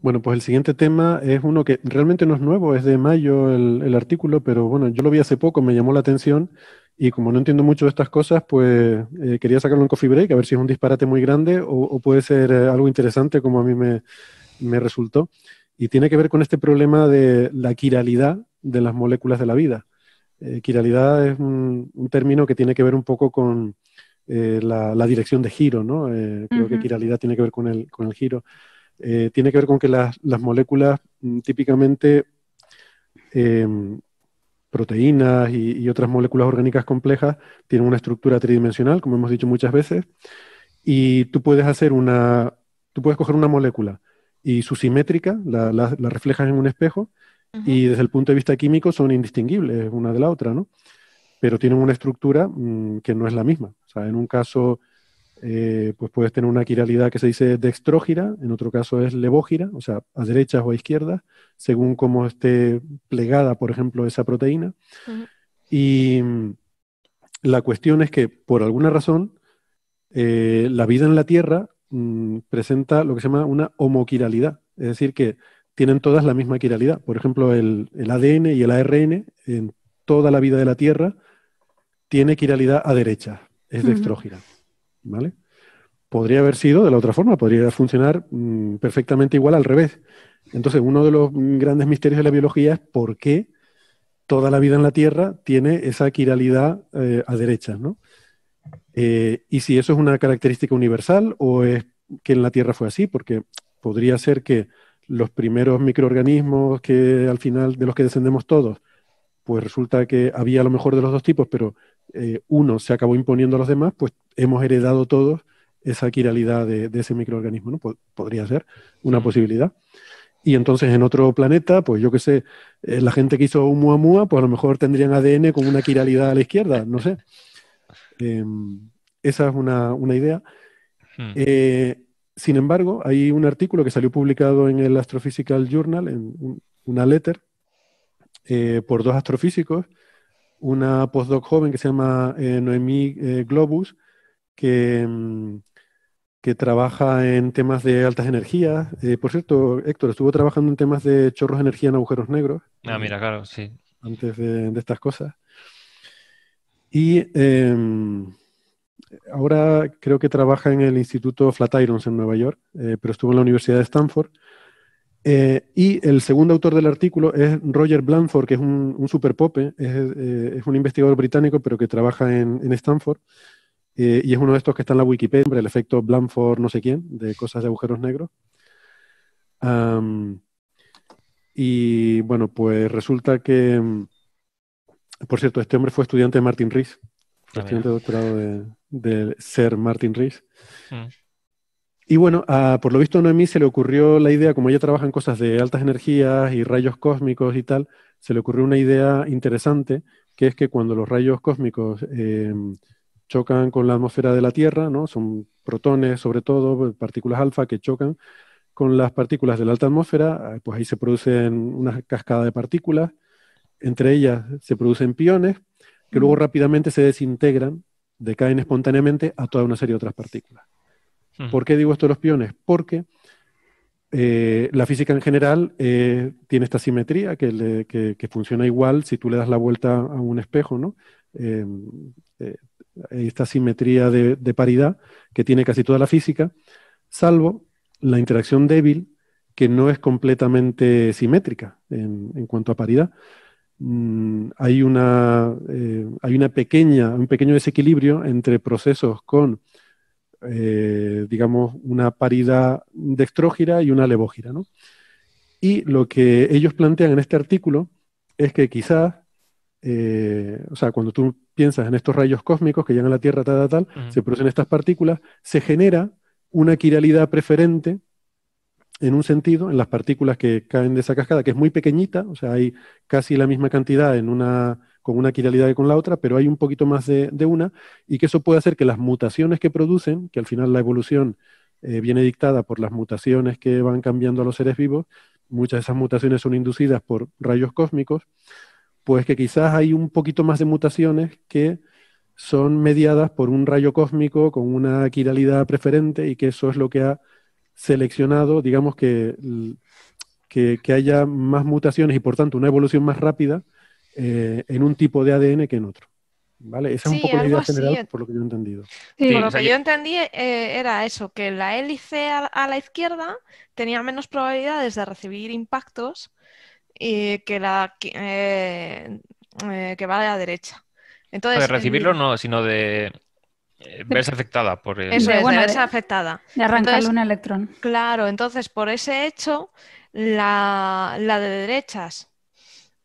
Bueno, pues el siguiente tema es uno que realmente no es nuevo, es de mayo el, artículo, pero bueno, yo lo vi hace poco, me llamó la atención y como no entiendo mucho de estas cosas, pues eh, quería sacarlo en Coffee Break, a ver si es un disparate muy grande o, puede ser eh, algo interesante como a mí me, resultó. Y tiene que ver con este problema de la quiralidad de las moléculas de la vida. Eh, quiralidad es un, término que tiene que ver un poco con la, dirección de giro, ¿no? creo que quiralidad tiene que ver con el, con el giro. Eh, tiene que ver con que las, moléculas mm, típicamente em, proteínas y, otras moléculas orgánicas complejas tienen una estructura tridimensional, como hemos dicho muchas veces, y tú puedes hacer una, tú puedes coger una molécula y su simétrica la, la, reflejas en un espejo y desde el punto de vista químico son indistinguibles una de la otra, ¿no? Pero tienen una estructura mm, que no es la misma. O sea, en un caso eh, pues puedes tener una quiralidad que se dice dextrógira, en otro caso es levógira, o sea, a derechas o a izquierda, según cómo esté plegada, por ejemplo, esa proteína. Y mm, la cuestión es que, por alguna razón, eh, la vida en la Tierra mm, presenta lo que se llama una homoquiralidad, es decir, que tienen todas la misma quiralidad. Por ejemplo, el, ADN y el ARN en toda la vida de la Tierra tiene quiralidad a derecha, es dextrógira. ¿vale? Podría haber sido de la otra forma, podría funcionar mm, perfectamente igual al revés. Entonces, uno de los mm, grandes misterios de la biología es por qué toda la vida en la Tierra tiene esa quiralidad eh, a derecha, ¿no? Eh, y si eso es una característica universal o es que en la Tierra fue así, porque podría ser que los primeros microorganismos que al final de los que descendemos todos, pues resulta que había a lo mejor de los dos tipos, pero eh, uno se acabó imponiendo a los demás, pues hemos heredado todos esa quiralidad de, ese microorganismo, ¿no? podría ser una posibilidad. Y entonces en otro planeta, pues yo qué sé, eh, la gente que hizo un muamua, pues a lo mejor tendrían ADN con una quiralidad a la izquierda, no sé. Em, esa es una, idea. Hmm. Eh, sin embargo, hay un artículo que salió publicado en el Astrophysical Journal, en una letter, por dos astrofísicos, una postdoc joven que se llama eh, Noemí eh, Globus, mm, que, trabaja en temas de altas energías. Eh, por cierto, Héctor, estuvo trabajando en temas de chorros de energía en agujeros negros. Ah, mira, claro, sí. Antes de, de estas cosas. Y em, ahora creo que trabaja en el Instituto Flatirons en Nueva York, pero estuvo en la Universidad de Stanford eh, y el segundo autor del artículo es Roger Blanford, que es un, un super pope, eh, es, un investigador británico, pero que trabaja en, Stanford, eh, y es uno de estos que está en la Wikipedia, el efecto Blanford no sé quién, de cosas de agujeros negros. y bueno, pues resulta que, por cierto, este hombre fue estudiante de Martin Rees, ah, estudiante de doctorado de, ser Martin Rees. Mm. Y bueno, por lo visto a Noemí se le ocurrió la idea, como ella trabaja en cosas de altas energías y rayos cósmicos y tal, se le ocurrió una idea interesante, que es que cuando los rayos cósmicos em, chocan con la atmósfera de la Tierra, ¿no? son protones sobre todo, pues, partículas alfa que chocan con las partículas de la alta atmósfera, ah, pues ahí se producen una cascada de partículas, entre ellas se producen piones, que luego rápidamente se desintegran, decaen espontáneamente a toda una serie de otras partículas. ¿Por qué digo esto de los piones? Porque eh, la física en general eh, tiene esta simetría que, funciona igual si tú le das la vuelta a un espejo, ¿no? Em, eh, esta simetría de, paridad que tiene casi toda la física, salvo la interacción débil que no es completamente simétrica en, cuanto a paridad. Mm, hay, hay una pequeña, un pequeño desequilibrio entre procesos con eh, digamos, una paridad dextrógira y una levógira. ¿no? Y lo que ellos plantean en este artículo es que quizás, eh, o sea, cuando tú piensas en estos rayos cósmicos que llegan a la Tierra, se producen estas partículas, se genera una quiralidad preferente en un sentido, en las partículas que caen de esa cascada, que es muy pequeñita, o sea, hay casi la misma cantidad en una con una quiralidad que con la otra, pero hay un poquito más de, una, y que eso puede hacer que las mutaciones que producen, que al final la evolución eh, viene dictada por las mutaciones que van cambiando a los seres vivos, muchas de esas mutaciones son inducidas por rayos cósmicos, pues que quizás hay un poquito más de mutaciones que son mediadas por un rayo cósmico con una quiralidad preferente y que eso es lo que ha seleccionado, digamos que, que haya más mutaciones y por tanto una evolución más rápida eh, en un tipo de ADN que en otro. ¿Vale? Esa es un poco la idea general, por lo que yo he entendido. Sí, lo que yo entendí eh, era eso, que la hélice a, la izquierda tenía menos probabilidades de recibir impactos y que la eh, que va a la derecha. Entonces, de recibirlo no, sino de verse afectada por el... Eso de verse afectada. De arrancarle un electrón. Claro, entonces por ese hecho, la, la de derechas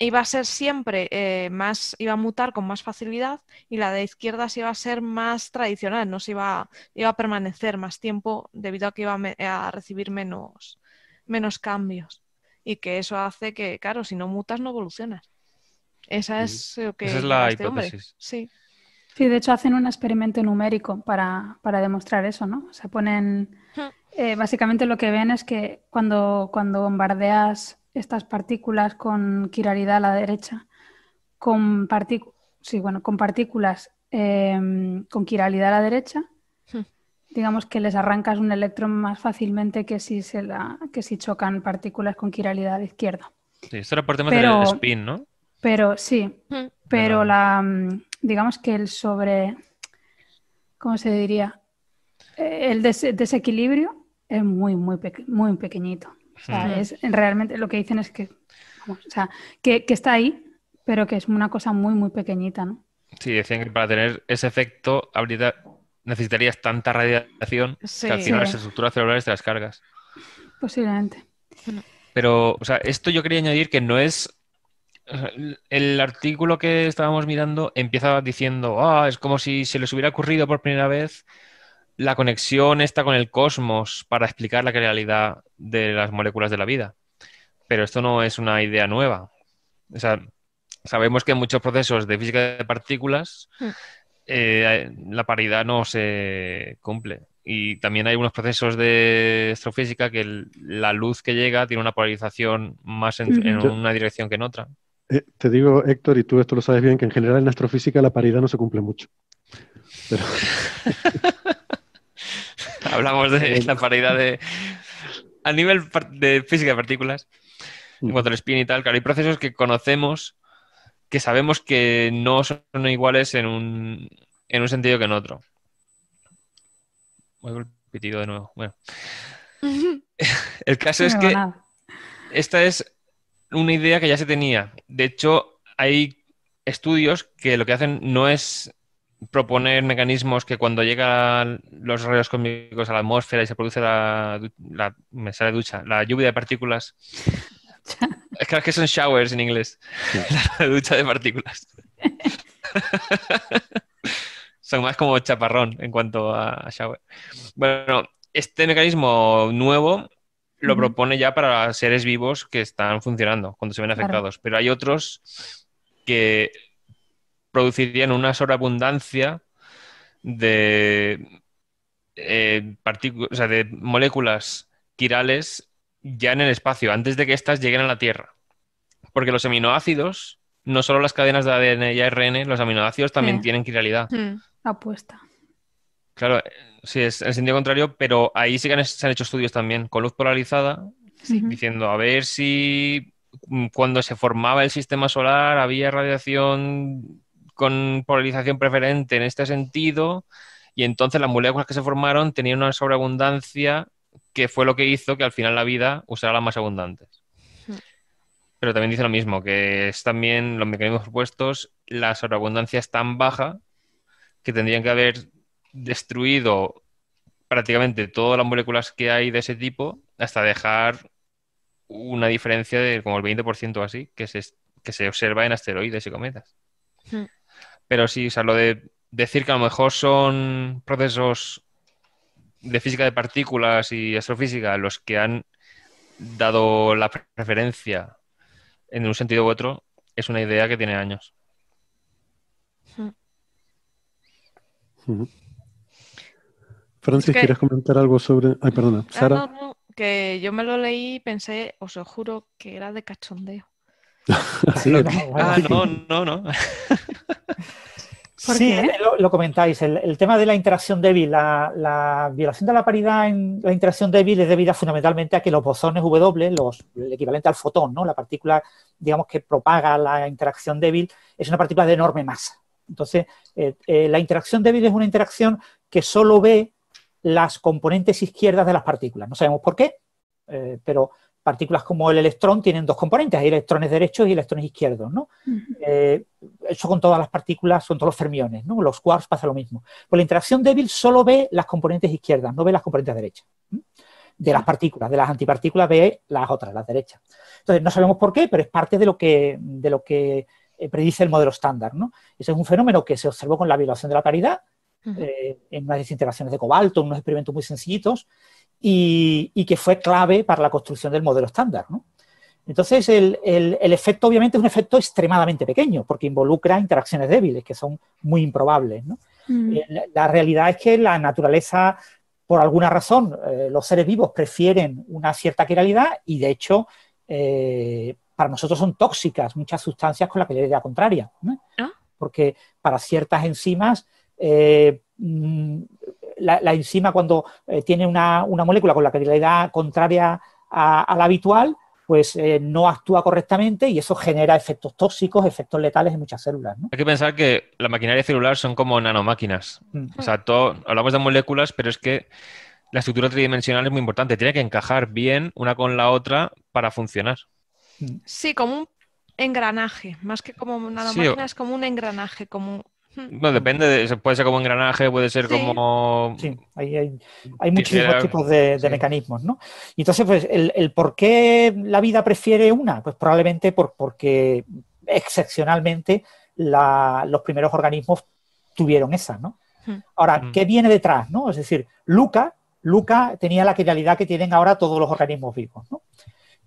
iba a ser siempre eh, más, iba a mutar con más facilidad y la de izquierdas iba a ser más tradicional, no se iba, iba a permanecer más tiempo debido a que iba a, recibir menos, menos cambios. Y que eso hace que, claro, si no mutas no evolucionas. Esa es que... la este hipótesis. Sí. Sí, de hecho hacen un experimento numérico para, demostrar eso, ¿no? O sea, ponen... Hmm. Eh, básicamente lo que ven es que cuando, cuando bombardeas estas partículas con quiralidad a la derecha, con, bueno, con partículas em, con quiralidad a la derecha, hmm. digamos que les arrancas un electrón más fácilmente que si, se la, que si chocan partículas con quiralidad a la izquierda. esto era por pero, del spin, ¿no? Pero sí, hmm. pero, la, digamos que el sobre, ¿cómo se diría? El desequilibrio es muy, muy, muy pequeñito realmente lo que dicen es que, que, está ahí, pero que es una cosa muy, muy pequeñita, ¿no? Sí, decían que para tener ese efecto necesitarías tanta radiación que al final las estructuras celulares te las cargas. Posiblemente. Pero, o sea, esto yo quería añadir que no es el artículo que estábamos mirando empieza diciendo, ah, es como si se les hubiera ocurrido por primera vez la conexión está con el cosmos para explicar la realidad de las moléculas de la vida. Pero esto no es una idea nueva. sabemos que en muchos procesos de física de partículas hmm. eh, la paridad no se cumple. Y también hay unos procesos de astrofísica que la luz que llega tiene una polarización más en, hmm. una dirección que en otra. Eh, te digo, Héctor, y tú esto lo sabes bien, que en general en astrofísica la paridad no se cumple mucho. Pero... Hablamos de eh, la paridad de. A nivel de física de partículas, en mm. cuanto al spin y tal, claro, hay procesos que conocemos que sabemos que no son iguales en un, sentido que en otro. Voy repetido de nuevo. Bueno. El caso es que esta es una idea que ya se tenía. De hecho, hay estudios que lo que hacen no es proponer mecanismos que cuando llegan los rayos cósmicos a la atmósfera y se produce la, me sale ducha, la lluvia de partículas. es que, son showers en inglés. La ducha de partículas. son más como chaparrón en cuanto a shower. Bueno, este mecanismo nuevo lo propone ya para seres vivos que están funcionando cuando se ven afectados, pero hay otros que producirían una sobreabundancia de, eh, de moléculas quirales ya en el espacio, antes de que éstas lleguen a la Tierra. Porque los aminoácidos, no solo las cadenas de ADN y ARN, los aminoácidos también tienen quiralidad. Mm, apuesta. Claro, eh, sí, es en sentido contrario, pero ahí sí que se han hecho estudios también con luz polarizada, diciendo a ver si mm, cuando se formaba el sistema solar había radiación con polarización preferente en este sentido y entonces las moléculas que se formaron tenían una sobreabundancia que fue lo que hizo que al final la vida usara las más abundantes. Hmm. Pero también dice lo mismo, que es también los mecanismos propuestos, la sobreabundancia es tan baja que tendrían que haber destruido prácticamente todas las moléculas que hay de ese tipo hasta dejar una diferencia de como el 20% o así que se, que se observa en asteroides y cometas. Hmm. Pero sí, o sea, lo de decir que a lo mejor son procesos de física de partículas y astrofísica los que han dado la preferencia en un sentido u otro, es una idea que tiene años. Hmm. Francis, ¿quieres comentar algo sobre...? Ay, perdona, ah, Sara. que yo me lo leí y pensé, os lo juro, que era de cachondeo sí, no, no, no, lo, comentáis, el, tema de la interacción débil, la, violación de la paridad en la interacción débil es debida fundamentalmente a que los bosones W, los, el equivalente al fotón, ¿no? la partícula digamos que propaga la interacción débil, es una partícula de enorme masa. Entonces, eh, eh, la interacción débil es una interacción que solo ve las componentes izquierdas de las partículas. No sabemos por qué, eh, pero partículas como el electrón tienen dos componentes, hay electrones derechos y electrones izquierdos, ¿no? Eh, eso con todas las partículas, son todos los fermiones, ¿no? Los quarks pasa lo mismo. Por pues la interacción débil solo ve las componentes izquierdas, no ve las componentes derechas. De las partículas, de las antipartículas ve las otras, las derechas. Entonces, no sabemos por qué, pero es parte de lo que, de lo que eh, predice el modelo estándar, ¿no? Ese es un fenómeno que se observó con la violación de la paridad, eh, en unas desintegraciones de cobalto, en unos experimentos muy sencillitos, y, que fue clave para la construcción del modelo estándar. Entonces, el, efecto obviamente es un efecto extremadamente pequeño, porque involucra interacciones débiles, que son muy improbables. Mm. Eh, la, realidad es que la naturaleza, por alguna razón, eh, los seres vivos prefieren una cierta quiralidad y, de hecho, para nosotros son tóxicas muchas sustancias con la quiralidad contraria. ¿no? Ah. Porque para ciertas enzimas eh, mm, la, enzima cuando eh, tiene una, molécula con la calidad contraria a, la habitual, pues eh, no actúa correctamente y eso genera efectos tóxicos, efectos letales en muchas células. Hay que pensar que la maquinaria celular son como nanomáquinas. Mm. O sea, hablamos de moléculas, pero es que la estructura tridimensional es muy importante. Tiene que encajar bien una con la otra para funcionar. Mm. Sí, como un engranaje, más que como una nanomáquina, es como un engranaje, como no, depende, puede ser como engranaje, puede ser como... Sí, hay, hay, muchísimos tipos de, mecanismos, ¿no? Y entonces, pues, el, por qué la vida prefiere una, pues probablemente por, porque excepcionalmente los primeros organismos tuvieron esa, ¿no? Hmm. Ahora, hmm. ¿qué viene detrás, no? Es decir, Luca, Luca tenía la genialidad que tienen ahora todos los organismos vivos, ¿no?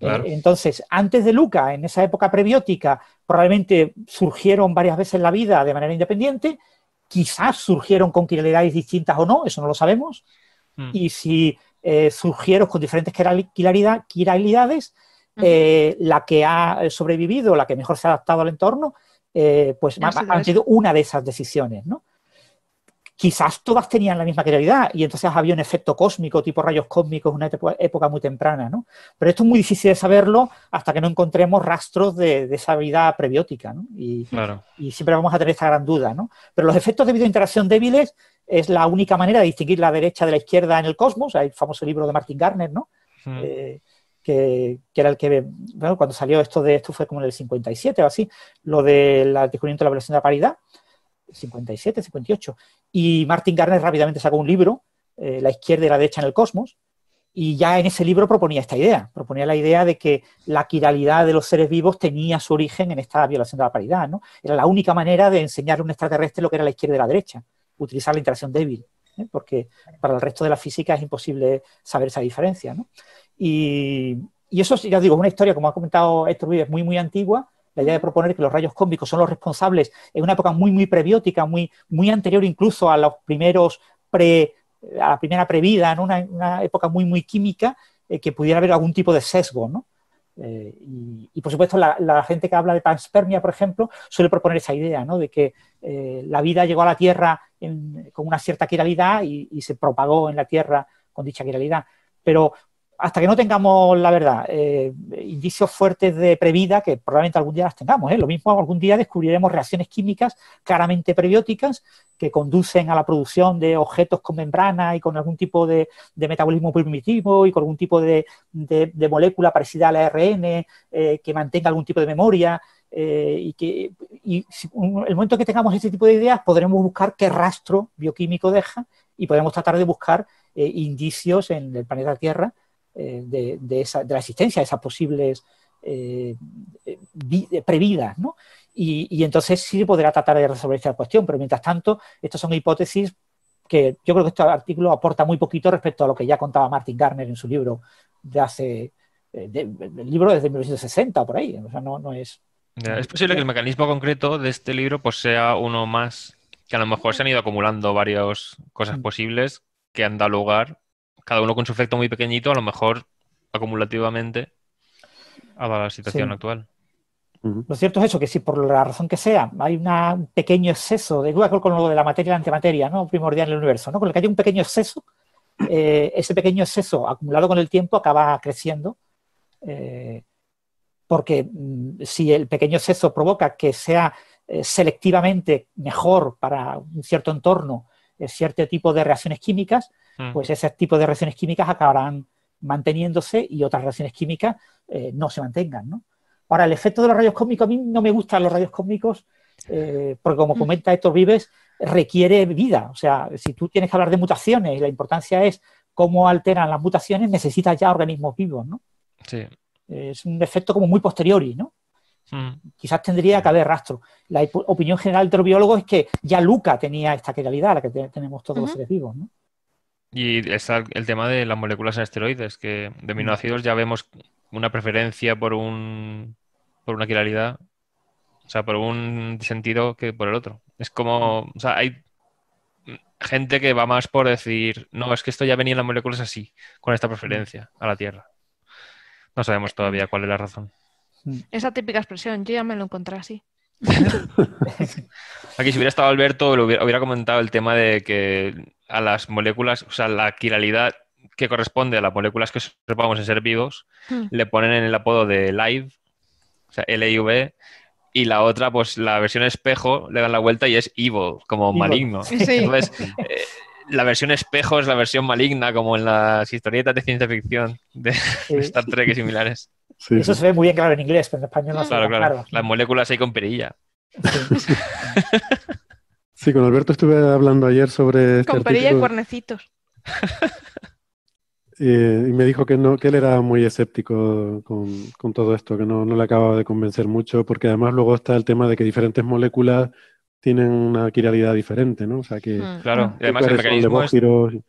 Eh, entonces, antes de Luca, en esa época prebiótica, probablemente surgieron varias veces en la vida de manera independiente, quizás surgieron con quiralidades distintas o no, eso no lo sabemos, mm. y si eh, surgieron con diferentes quiralidades, eh, la que ha sobrevivido, la que mejor se ha adaptado al entorno, pues ha, han sido una de esas decisiones, ¿no? quizás todas tenían la misma claridad y entonces había un efecto cósmico, tipo rayos cósmicos, en una época muy temprana, ¿no? Pero esto es muy difícil de saberlo hasta que no encontremos rastros de, esa vida prebiótica, Y, siempre vamos a tener esta gran duda, ¿no? Pero los efectos de interacción débiles es la única manera de distinguir la derecha de la izquierda en el cosmos, hay el famoso libro de Martin Garner, hmm. eh, que, era el que, bueno, cuando salió esto de esto fue como en el 57 o así, lo del descubrimiento de la velocidad de la paridad, 57, 58. Y Martin Garner rápidamente sacó un libro, eh, La izquierda y la derecha en el cosmos, y ya en ese libro proponía esta idea, proponía la idea de que la quiralidad de los seres vivos tenía su origen en esta violación de la paridad, ¿no? Era la única manera de enseñar a un extraterrestre lo que era la izquierda y la derecha, utilizar la interacción débil, ¿eh? porque para el resto de la física es imposible saber esa diferencia, ¿no? Y, y eso, ya digo, es una historia, como ha comentado Héctor Vives, muy, muy antigua, la idea de proponer que los rayos cósmicos son los responsables en una época muy, muy prebiótica, muy, muy anterior incluso a los primeros pre, a la primera previda, en una, época muy, muy química, eh, que pudiera haber algún tipo de sesgo, eh, y, por supuesto, la, gente que habla de panspermia, por ejemplo, suele proponer esa idea, ¿no? De que eh, la vida llegó a la Tierra con una cierta quiralidad y, y, se propagó en la Tierra con dicha quiralidad. Pero hasta que no tengamos, la verdad, eh, indicios fuertes de previda, que probablemente algún día las tengamos, ¿eh? lo mismo algún día descubriremos reacciones químicas claramente prebióticas que conducen a la producción de objetos con membrana y con algún tipo de, metabolismo primitivo y con algún tipo de, molécula parecida al ARN eh, que mantenga algún tipo de memoria. y que el momento que tengamos ese tipo de ideas podremos buscar qué rastro bioquímico deja y podremos tratar de buscar indicios en el planeta Tierra eh, de, esa, la existencia de esas posibles eh, eh, previdas, ¿no? Y, entonces sí podrá tratar de resolver esta cuestión, pero mientras tanto, estas son hipótesis que yo creo que este artículo aporta muy poquito respecto a lo que ya contaba Martin Garner en su libro de hace, el libro desde 1960 por ahí, no, es... es posible que el mecanismo concreto de este libro pues, sea uno más, que a lo mejor se han ido acumulando varias cosas mm. posibles que han dado lugar cada uno con su efecto muy pequeñito, a lo mejor acumulativamente a la situación actual. Lo cierto es eso, que si por la razón que sea hay un pequeño exceso, de igual con lo de la materia y la antimateria, ¿no? primordial en el universo, ¿no? con el que haya un pequeño exceso, eh, ese pequeño exceso acumulado con el tiempo acaba creciendo, eh, porque mm, si el pequeño exceso provoca que sea eh, selectivamente mejor para un cierto entorno eh, cierto tipo de reacciones químicas, mm. pues ese tipo de reacciones químicas acabarán manteniéndose y otras reacciones químicas eh, no se mantengan. ¿no? Ahora, el efecto de los rayos cósmicos, a mí no me gustan los rayos cósmicos, eh, porque como mm. comenta Héctor Vives, requiere vida. O sea, si tú tienes que hablar de mutaciones y la importancia es cómo alteran las mutaciones, necesitas ya organismos vivos, ¿no? Sí. Es un efecto como muy posteriori, ¿no? Mm. Quizás tendría que haber rastro. La opinión general de los biólogos es que ya Luca tenía esta quiralidad, la que tenemos todos los seres vivos. Y está el tema de las moléculas en esteroides, que de mm. aminoácidos ya vemos una preferencia por, un, por una quiralidad, o sea, por un sentido que por el otro. Es como, o sea, hay gente que va más por decir, no, es que esto ya venía en las moléculas así, con esta preferencia a la Tierra. No sabemos todavía cuál es la razón. Mm. Esa típica expresión, yo ya me lo encontré así. Aquí si hubiera estado Alberto, lo hubiera, comentado el tema de que a las moléculas, o sea, la quiralidad que corresponde a las moléculas que observamos en ser vivos, hmm. le ponen en el apodo de live, o sea, L-A-V y la otra, pues la versión espejo, le dan la vuelta y es evil, como maligno. Entonces, eh, la versión espejo es la versión maligna, como en las historietas de ciencia ficción de, de Star Trek y similares. Eso se ve muy bien claro en inglés, pero en español no se claro, claro. Las moléculas hay con perilla. Sí. con Alberto estuve hablando ayer sobre... Este con perilla y cuernecitos. Y, me dijo que, no, que él era muy escéptico con, todo esto, que no, le acababa de convencer mucho, porque además luego está el tema de que diferentes moléculas tienen una quiralidad diferente, ¿no? O sea que... Mm. Claro, además el mecanismo, el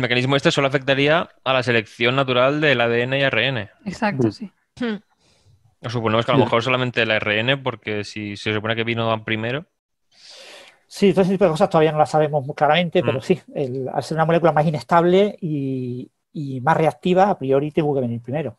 mecanismo este solo afectaría a la selección natural del ADN y ARN. Exacto, mm. sí. Hmm. Suponemos que a lo mejor solamente la RN, porque si se supone que vino primero. Sí, todo ese tipo de cosas todavía no las sabemos muy claramente, hmm. pero sí, al ser una molécula más inestable y, y, más reactiva, a priori tuvo que venir primero.